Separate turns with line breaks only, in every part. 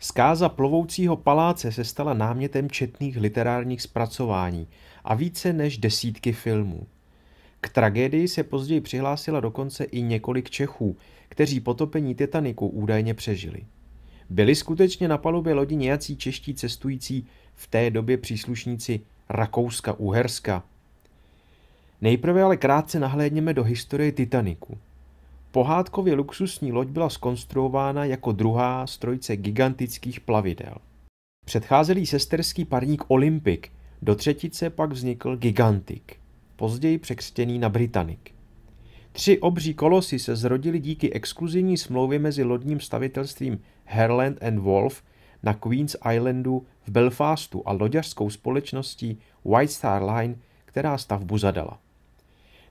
Zkáza plovoucího paláce se stala námětem četných literárních zpracování a více než desítky filmů. K tragédii se později přihlásila dokonce i několik Čechů, kteří potopení Titaniku údajně přežili. Byli skutečně na palubě lodi nějací čeští cestující v té době příslušníci Rakouska-Uherska. Nejprve ale krátce nahlédněme do historie Titaniku – Pohádkově luxusní loď byla skonstruována jako druhá strojce gigantických plavidel. Předcházel sesterský parník Olympic, do třetice pak vznikl Gigantic, později překřtěný na Britannic. Tři obří kolosy se zrodily díky exkluzivní smlouvě mezi lodním stavitelstvím Herland and Wolf na Queens Islandu v Belfastu a loďařskou společností White Star Line, která stavbu zadala.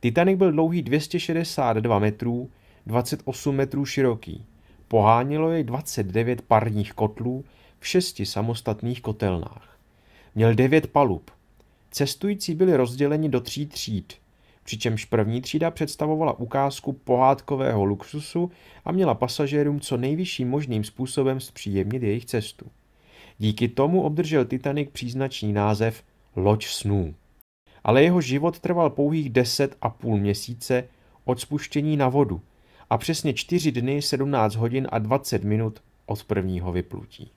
Titanic byl dlouhý 262 metrů, 28 metrů široký. Pohánilo jej 29 parních kotlů v šesti samostatných kotelnách. Měl devět palub. Cestující byli rozděleni do tří tříd, přičemž první třída představovala ukázku pohádkového luxusu a měla pasažérům co nejvyšším možným způsobem zpříjemnit jejich cestu. Díky tomu obdržel Titanic příznačný název Loď snů. Ale jeho život trval pouhých deset a půl měsíce od spuštění na vodu – a přesně 4 dny, 17 hodin a 20 minut od prvního vyplutí.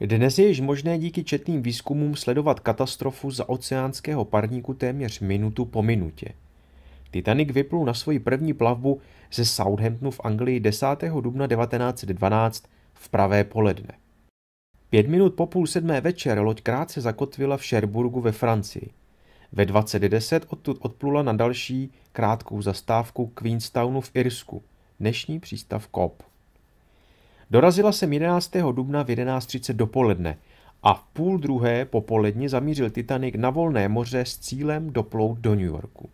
Dnes je již možné díky četným výzkumům sledovat katastrofu za oceánského parníku téměř minutu po minutě. Titanic vyplul na svoji první plavbu ze Southamptonu v Anglii 10. dubna 1912 v pravé poledne. Pět minut po půl sedmé večer loď krátce zakotvila v Cherbourgu ve Francii – ve 2010 odtud odplula na další krátkou zastávku Queenstownu v Irsku, dnešní přístav Kop. Dorazila jsem 11. dubna v 11.30 dopoledne a v půl druhé popoledni zamířil Titanic na volné moře s cílem doplout do New Yorku.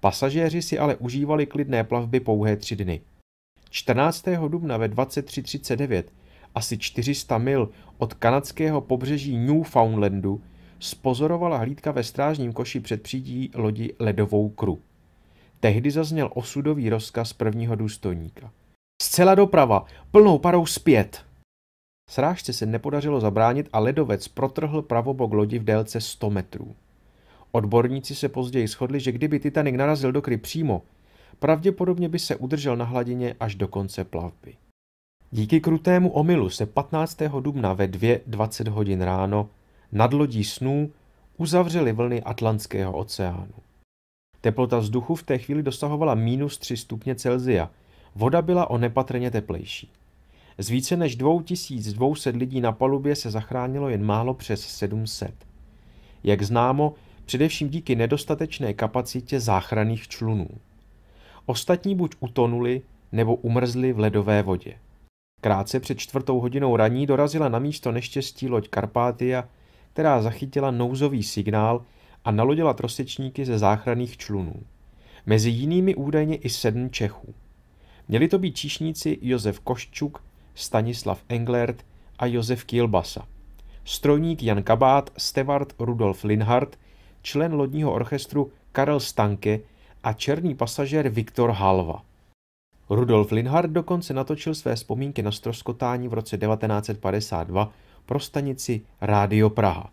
Pasažéři si ale užívali klidné plavby pouhé tři dny. 14. dubna ve 23.39, asi 400 mil od kanadského pobřeží Newfoundlandu, spozorovala hlídka ve strážním koši před přídí lodi Ledovou kru. Tehdy zazněl osudový rozkaz prvního důstojníka. Zcela doprava, plnou parou zpět! Srážce se nepodařilo zabránit a ledovec protrhl pravobok lodi v délce 100 metrů. Odborníci se později shodli, že kdyby Titanic narazil do kry přímo, pravděpodobně by se udržel na hladině až do konce plavby. Díky krutému omylu se 15. dubna ve 2.20 hodin ráno nad lodí snů uzavřely vlny Atlantského oceánu. Teplota vzduchu v té chvíli dosahovala minus 3 stupně Celzia. Voda byla o nepatrně teplejší. Z více než 2200 lidí na palubě se zachránilo jen málo přes 700. Jak známo, především díky nedostatečné kapacitě záchranných člunů. Ostatní buď utonuli, nebo umrzli v ledové vodě. Krátce před čtvrtou hodinou raní dorazila na místo neštěstí loď Karpátia která zachytila nouzový signál a nalodila trosečníky ze záchranných člunů. Mezi jinými údajně i sedm Čechů. Měli to být číšníci Josef Koščuk, Stanislav Englert a Josef Kielbasa. Strojník Jan Kabát, Stevard Rudolf Linhardt, člen lodního orchestru Karel Stanke a černý pasažér Viktor Halva. Rudolf Linhardt dokonce natočil své vzpomínky na stroskotání v roce 1952 pro stanici Rádio Praha.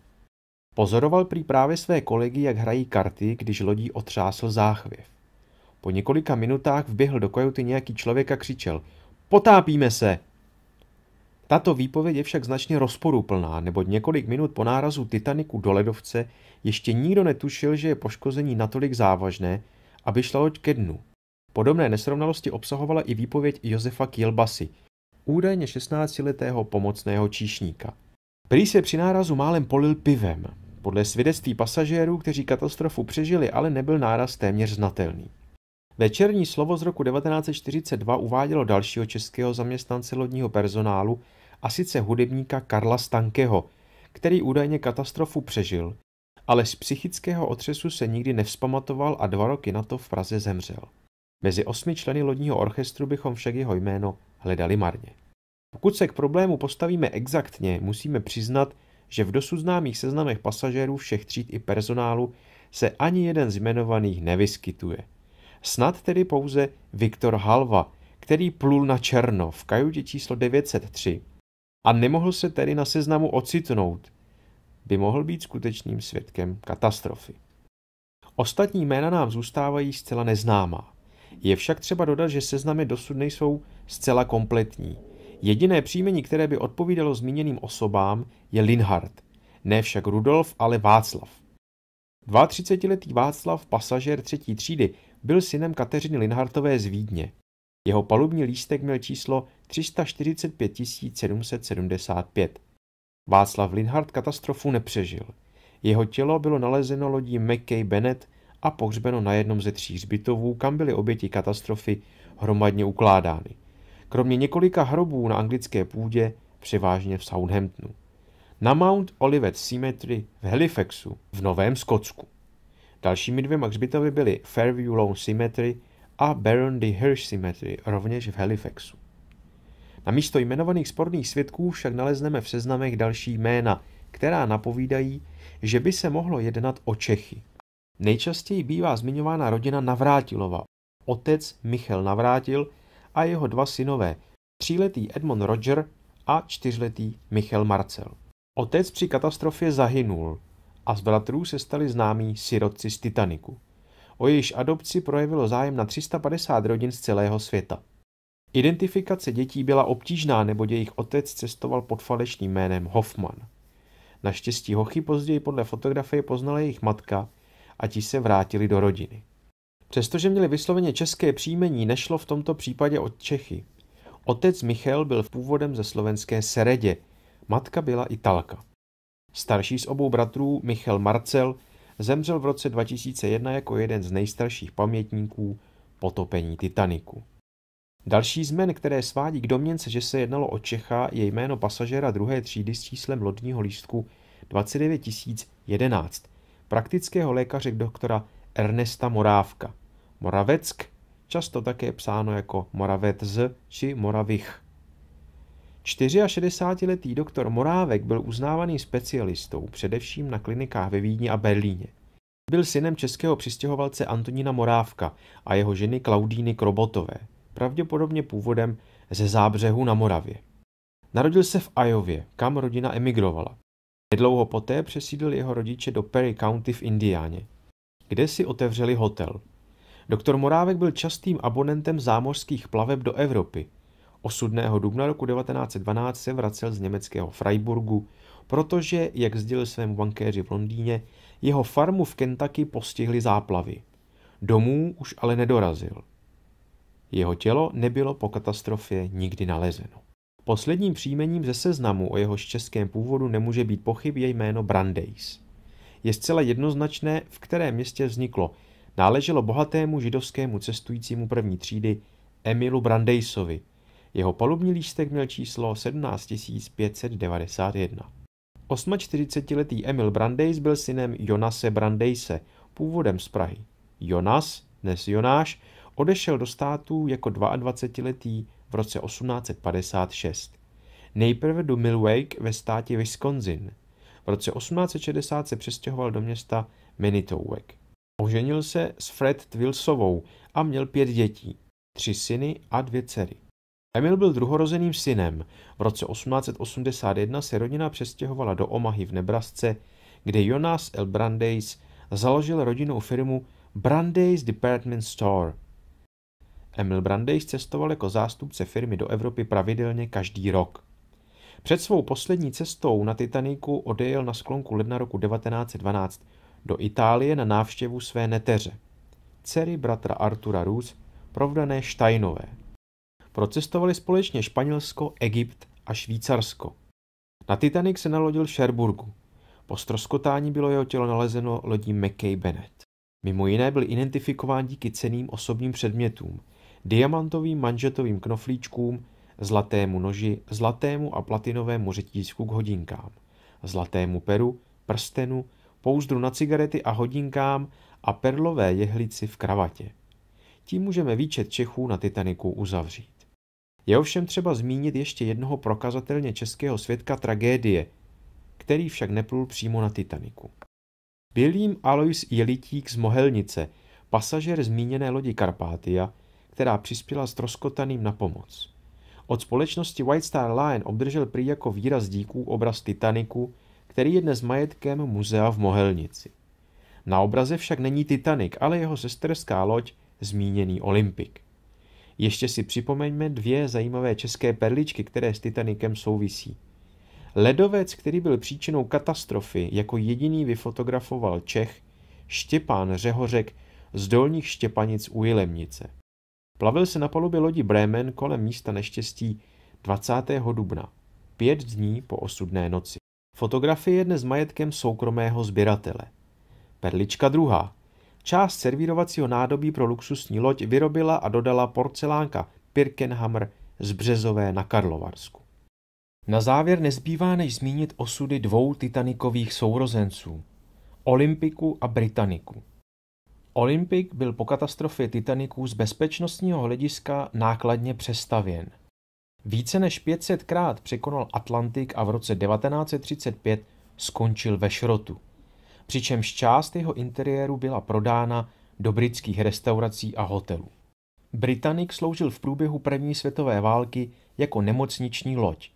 Pozoroval prý právě své kolegy, jak hrají karty, když lodí otřásl záchvěv. Po několika minutách vběhl do kajuty nějaký člověk a křičel Potápíme se! Tato výpověď je však značně rozporuplná, neboť několik minut po nárazu Titaniku do ledovce ještě nikdo netušil, že je poškození natolik závažné, aby šla loď ke dnu. Podobné nesrovnalosti obsahovala i výpověď Josefa Kielbasy, údajně 16-letého pomocného číšníka. Prý se při nárazu málem polil pivem. Podle svědectví pasažérů, kteří katastrofu přežili, ale nebyl náraz téměř znatelný. Večerní slovo z roku 1942 uvádělo dalšího českého zaměstnance lodního personálu, a sice hudebníka Karla Stankeho, který údajně katastrofu přežil, ale z psychického otřesu se nikdy nevzpamatoval a dva roky na to v Praze zemřel. Mezi osmi členy lodního orchestru bychom však jeho jméno hledali marně. Pokud se k problému postavíme exaktně, musíme přiznat, že v dosud známých seznamech pasažérů všech tříd i personálu se ani jeden z jmenovaných nevyskytuje. Snad tedy pouze Viktor Halva, který plul na černo v kajutě číslo 903 a nemohl se tedy na seznamu ocitnout, by mohl být skutečným svědkem katastrofy. Ostatní jména nám zůstávají zcela neznámá. Je však třeba dodat, že seznamy dosud nejsou zcela kompletní – Jediné příjmení, které by odpovídalo zmíněným osobám, je Linhard, ne však Rudolf, ale Václav. 32-letý Václav, pasažér třetí třídy, byl synem Kateřiny Linhartové z Vídně. Jeho palubní lístek měl číslo 345 775. Václav Linhart katastrofu nepřežil. Jeho tělo bylo nalezeno lodí McKay Bennett a pohřbeno na jednom ze tří zbytovů, kam byly oběti katastrofy hromadně ukládány kromě několika hrobů na anglické půdě, převážně v Southamptonu. Na Mount Olivet Cemetery v Halifaxu v Novém Skotsku. Dalšími dvěma hřbitovy byly Fairview Lawn Cemetery a Baron de Hirsch Cemetery, rovněž v Halifaxu. Na místo jmenovaných sporných svědků však nalezneme v seznamech další jména, která napovídají, že by se mohlo jednat o Čechy. Nejčastěji bývá zmiňována rodina Navrátilova. Otec Michal Navrátil a jeho dva synové, tříletý Edmond Roger a čtyřletý Michel Marcel. Otec při katastrofě zahynul a z bratrů se stali známí sirotci z Titaniku. O jejíž adopci projevilo zájem na 350 rodin z celého světa. Identifikace dětí byla obtížná, neboť jejich otec cestoval pod falešným jménem Hoffman. Naštěstí hochy později podle fotografie poznala jejich matka a ti se vrátili do rodiny. Přestože měli vysloveně české příjmení, nešlo v tomto případě od Čechy. Otec Michal byl v původem ze slovenské Seredě, matka byla Italka. Starší z obou bratrů, Michal Marcel, zemřel v roce 2001 jako jeden z nejstarších pamětníků potopení Titaniku. Další zmen, které svádí k domněnce, že se jednalo o Čecha, je jméno pasažéra druhé třídy s číslem lodního lístku 29011, praktického lékaře doktora Ernesta Morávka. Moraveck, často také psáno jako Moravec či Moravich. 64-letý doktor Morávek byl uznávaný specialistou především na klinikách ve Vídni a Berlíně. Byl synem českého přistěhovalce Antonína Morávka a jeho ženy Klaudíny Krobotové, pravděpodobně původem ze Zábřehu na Moravě. Narodil se v Ajově, kam rodina emigrovala. Nedlouho poté přesídl jeho rodiče do Perry County v Indiáně, kde si otevřeli hotel – Doktor Morávek byl častým abonentem zámořských plaveb do Evropy. Osudného dubna roku 1912 se vracel z německého Freiburgu, protože, jak sdělil svému bankéři v Londýně, jeho farmu v Kentucky postihly záplavy. Domů už ale nedorazil. Jeho tělo nebylo po katastrofě nikdy nalezeno. Posledním příjmením ze seznamu o jeho českém původu nemůže být pochyb je jméno Brandeis. Je zcela jednoznačné, v kterém městě vzniklo náleželo bohatému židovskému cestujícímu první třídy Emilu Brandeisovi. Jeho palubní lístek měl číslo 17591. 48-letý Emil Brandeis byl synem Jonase Brandeise, původem z Prahy. Jonas, dnes Jonáš, odešel do států jako 22-letý v roce 1856. Nejprve do Milwaukee ve státě Wisconsin. V roce 1860 se přestěhoval do města Manitowoc. Oženil se s Fred Twilsovou a měl pět dětí, tři syny a dvě dcery. Emil byl druhorozeným synem. V roce 1881 se rodina přestěhovala do Omahy v Nebrasce, kde Jonas L. Brandeis založil rodinnou firmu Brandeis Department Store. Emil Brandeis cestoval jako zástupce firmy do Evropy pravidelně každý rok. Před svou poslední cestou na Titaniku odejel na sklonku ledna roku 1912 do Itálie na návštěvu své neteře, dcery bratra Artura Rus, provdané Štajnové. Procestovali společně Španělsko, Egypt a Švýcarsko. Na Titanic se nalodil v Šerburgu. Po stroskotání bylo jeho tělo nalezeno lodí McKay Bennett. Mimo jiné byl identifikován díky ceným osobním předmětům, diamantovým manžetovým knoflíčkům, zlatému noži, zlatému a platinovému řetízku k hodinkám, zlatému peru, prstenu, pouzdru na cigarety a hodinkám a perlové jehlici v kravatě. Tím můžeme výčet Čechů na Titaniku uzavřít. Je ovšem třeba zmínit ještě jednoho prokazatelně českého svědka tragédie, který však neplul přímo na Titaniku. Byl jim Alois Jelitík z Mohelnice, pasažér zmíněné lodi Karpátia, která přispěla s troskotaným na pomoc. Od společnosti White Star Line obdržel prý jako výraz díků obraz Titaniku, který je dnes majetkem muzea v Mohelnici. Na obraze však není Titanic, ale jeho sesterská loď, zmíněný Olympik. Ještě si připomeňme dvě zajímavé české perličky, které s Titanikem souvisí. Ledovec, který byl příčinou katastrofy, jako jediný vyfotografoval Čech, Štěpán Řehořek z dolních Štěpanic u Jilemnice. Plavil se na palubě lodi Bremen kolem místa neštěstí 20. dubna, pět dní po osudné noci. Fotografie je dnes majetkem soukromého sběratele. Perlička druhá. Část servírovacího nádobí pro luxusní loď vyrobila a dodala porcelánka Pirkenhammer z Březové na Karlovarsku. Na závěr nezbývá než zmínit osudy dvou titanikových sourozenců, Olympiku a Britaniku. Olympik byl po katastrofě Titaniků z bezpečnostního hlediska nákladně přestavěn – více než 500krát překonal Atlantik a v roce 1935 skončil ve šrotu. Přičemž část jeho interiéru byla prodána do britských restaurací a hotelů. Britannik sloužil v průběhu první světové války jako nemocniční loď.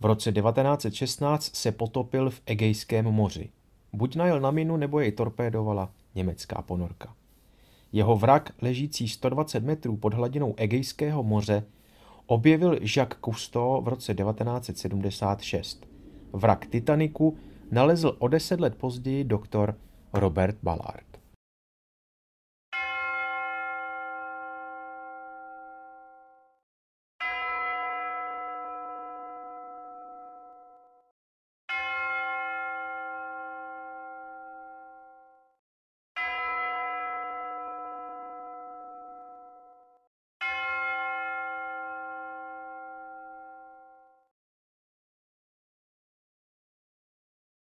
V roce 1916 se potopil v Egejském moři. Buď najel na minu, nebo jej torpédovala německá ponorka. Jeho vrak, ležící 120 metrů pod hladinou Egejského moře, objevil Jacques Cousteau v roce 1976. Vrak Titaniku nalezl o deset let později doktor Robert Ballard.